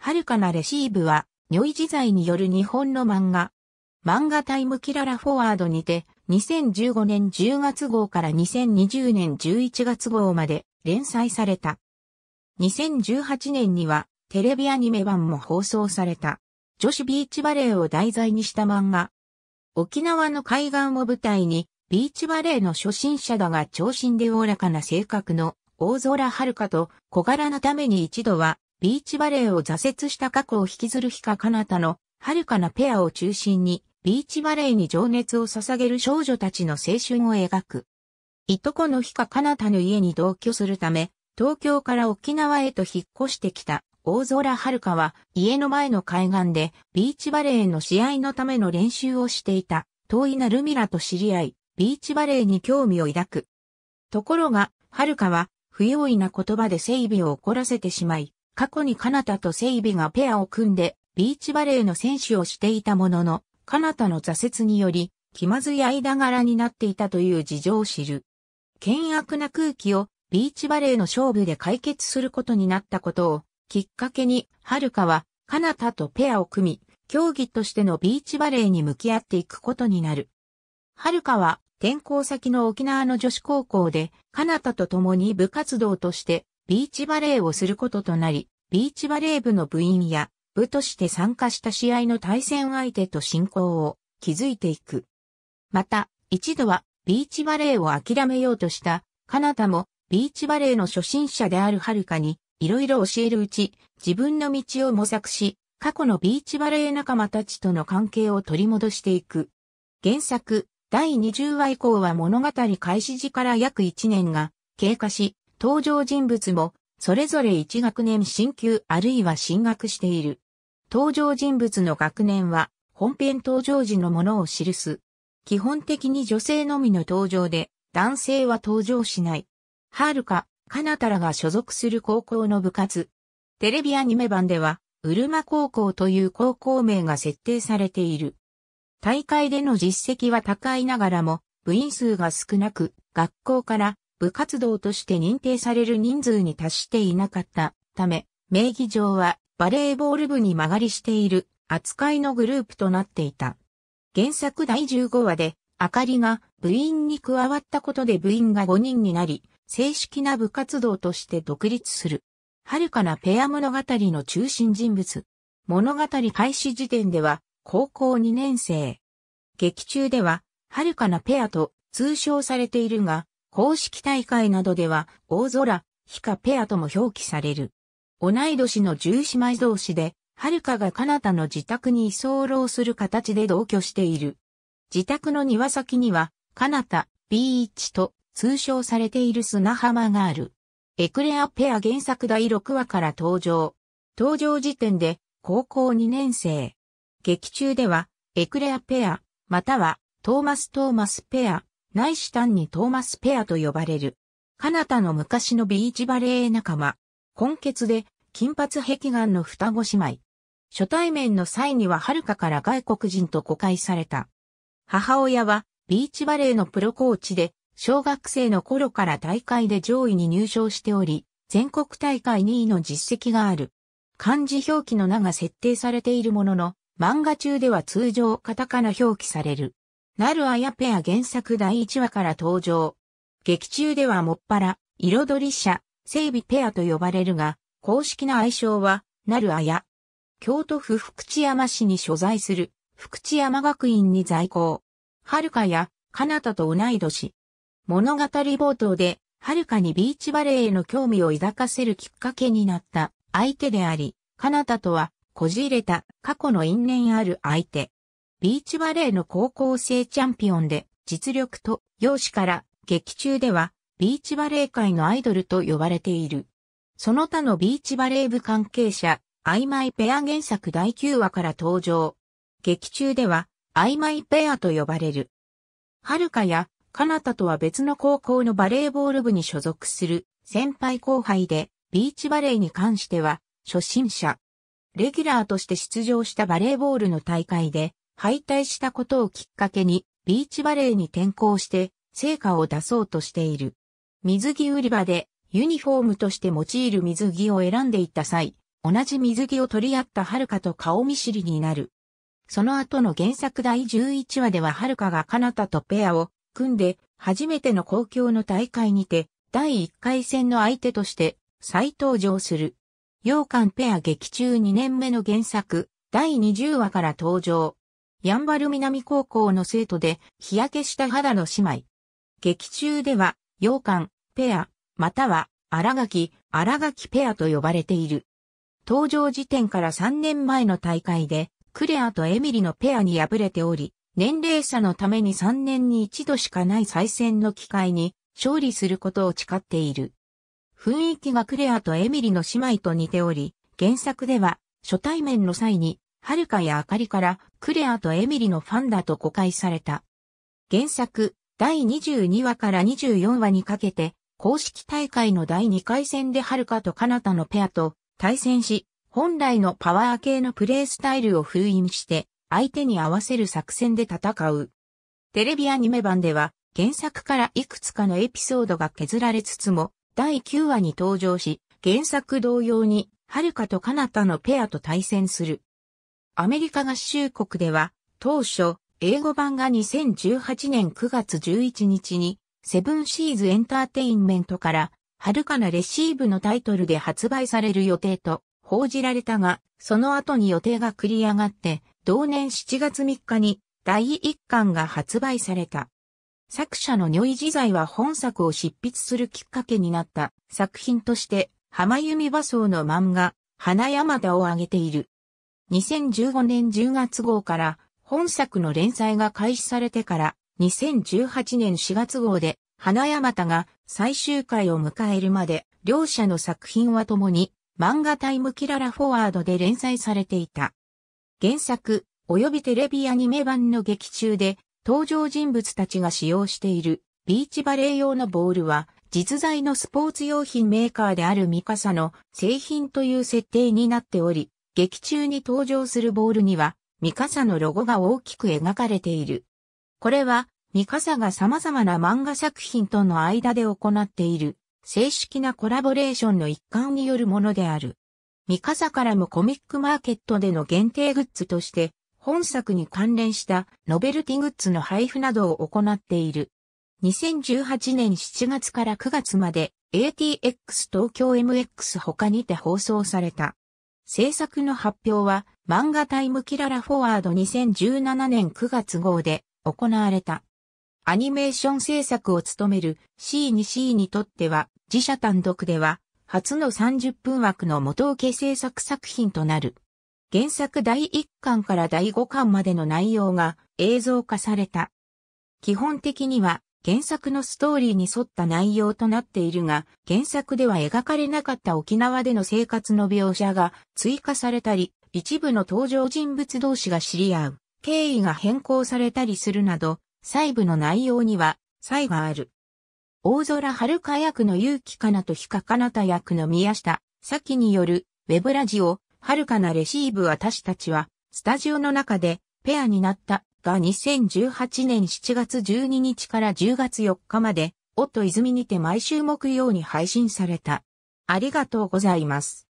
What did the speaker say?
遥かなレシーブは、如意自在による日本の漫画。漫画タイムキララフォワードにて、2015年10月号から2020年11月号まで連載された。2018年には、テレビアニメ版も放送された。女子ビーチバレーを題材にした漫画。沖縄の海岸を舞台に、ビーチバレーの初心者だが長身でおおらかな性格の大空遥と小柄なために一度はビーチバレーを挫折した過去を引きずる日か彼方の遥かなペアを中心に、ビーチバレーに情熱を捧げる少女たちの青春を描く。いとこの日か彼方の家に同居するため、東京から沖縄へと引っ越してきた大空遥は家の前の海岸でビーチバレーの試合のための練習をしていた遠いなルミラと知り合い、ビーチバレーに興味を抱く。ところが、遥は不用意な言葉で整備を怒らせてしまい、過去にカナタとセイビがペアを組んで、ビーチバレーの選手をしていたものの、カナタの挫折により、気まずい間柄になっていたという事情を知る。険悪な空気をビーチバレーの勝負で解決することになったことをきっかけに、はるかはカナタとペアを組み、競技としてのビーチバレーに向き合っていくことになる。はるかは転校先の沖縄の女子高校で、カナタと共に部活動としてビーチバレーをすることとなり、ビーチバレー部の部員や部として参加した試合の対戦相手と進行を築いていく。また、一度はビーチバレーを諦めようとしたカナダもビーチバレーの初心者であるはるかにいろいろ教えるうち自分の道を模索し過去のビーチバレー仲間たちとの関係を取り戻していく。原作第20話以降は物語開始時から約1年が経過し登場人物も、それぞれ1学年進級あるいは進学している。登場人物の学年は、本編登場時のものを記す。基本的に女性のみの登場で、男性は登場しない。はるか、かなたらが所属する高校の部活。テレビアニメ版では、うるま高校という高校名が設定されている。大会での実績は高いながらも、部員数が少なく、学校から部活動として認定される人数に達していなかったため、名義上はバレーボール部に曲がりしている扱いのグループとなっていた。原作第15話で、あかりが部員に加わったことで部員が5人になり、正式な部活動として独立する。遥かなペア物語の中心人物。物語開始時点では、高校2年生。劇中では、遥かなペアと通称されているが、公式大会などでは、大空、ヒカペアとも表記される。同い年の十姉妹同士で、はるかが彼方の自宅に居候する形で同居している。自宅の庭先には、彼方、ビーチと通称されている砂浜がある。エクレアペア原作第6話から登場。登場時点で、高校2年生。劇中では、エクレアペア、または、トーマス・トーマスペアないし単にトーマスペアと呼ばれる。カナの昔のビーチバレー仲間。混血で金髪壁眼の双子姉妹。初対面の際にははるかから外国人と誤解された。母親はビーチバレーのプロコーチで、小学生の頃から大会で上位に入賞しており、全国大会2位の実績がある。漢字表記の名が設定されているものの、漫画中では通常カタカナ表記される。なるあやペア原作第1話から登場。劇中ではもっぱら、彩り者、整備ペアと呼ばれるが、公式な愛称は、なるあや。京都府福知山市に所在する、福知山学院に在校。はるかや、かなたと同い年。物語冒頭で、はるかにビーチバレーへの興味を抱かせるきっかけになった相手であり、かなたとは、こじれた過去の因縁ある相手。ビーチバレーの高校生チャンピオンで、実力と容姿から劇中ではビーチバレー界のアイドルと呼ばれている。その他のビーチバレー部関係者、曖昧ペア原作第9話から登場。劇中では曖昧ペアと呼ばれる。はるかや、かなたとは別の高校のバレーボール部に所属する先輩後輩で、ビーチバレーに関しては初心者。レギュラーとして出場したバレーボールの大会で、敗退したことをきっかけにビーチバレーに転向して成果を出そうとしている。水着売り場でユニフォームとして用いる水着を選んでいった際、同じ水着を取り合った遥かと顔見知りになる。その後の原作第11話では遥かが彼方とペアを組んで初めての公共の大会にて第1回戦の相手として再登場する。洋館ペア劇中2年目の原作第20話から登場。ヤンバル南高校の生徒で、日焼けした肌の姉妹。劇中では、洋館、ペア、または、荒垣、荒垣ペアと呼ばれている。登場時点から3年前の大会で、クレアとエミリのペアに敗れており、年齢差のために3年に一度しかない再戦の機会に勝利することを誓っている。雰囲気がクレアとエミリの姉妹と似ており、原作では初対面の際にはるかやあかりからクレアとエミリのファンだと誤解された。原作、第22話から24話にかけて、公式大会の第2回戦ではるかとかなたのペアと対戦し、本来のパワー系のプレイスタイルを封印して、相手に合わせる作戦で戦う。テレビアニメ版では、原作からいくつかのエピソードが削られつつも、第9話に登場し、原作同様に、はるかとかなたのペアと対戦する。アメリカ合衆国では、当初、英語版が2018年9月11日に、セブンシーズエンターテインメントから、はるかなレシーブのタイトルで発売される予定と報じられたが、その後に予定が繰り上がって、同年7月3日に第1巻が発売された。作者の如意自在は本作を執筆するきっかけになった作品として、浜弓馬装の漫画、花山田を挙げている。2015年10月号から本作の連載が開始されてから2018年4月号で花山田が最終回を迎えるまで両者の作品は共に漫画タイムキララフォワードで連載されていた。原作及びテレビアニメ版の劇中で登場人物たちが使用しているビーチバレー用のボールは実在のスポーツ用品メーカーであるミカサの製品という設定になっており、劇中に登場するボールには、ミカサのロゴが大きく描かれている。これは、ミカサが様々な漫画作品との間で行っている、正式なコラボレーションの一環によるものである。ミカサからもコミックマーケットでの限定グッズとして、本作に関連したノベルティグッズの配布などを行っている。2018年7月から9月まで ATX 東京 MX 他にて放送された。制作の発表は漫画タイムキララフォワード2017年9月号で行われた。アニメーション制作を務める C2C にとっては自社単独では初の30分枠の元受け制作作品となる。原作第1巻から第5巻までの内容が映像化された。基本的には原作のストーリーに沿った内容となっているが、原作では描かれなかった沖縄での生活の描写が追加されたり、一部の登場人物同士が知り合う、経緯が変更されたりするなど、細部の内容には差異がある。大空遥役の結城かなと日かかなた役の宮下、先による、ウェブラジオ、遥かなレシーブ私たちは、スタジオの中で、ペアになったが2018年7月12日から10月4日まで、おと泉にて毎週木曜に配信された。ありがとうございます。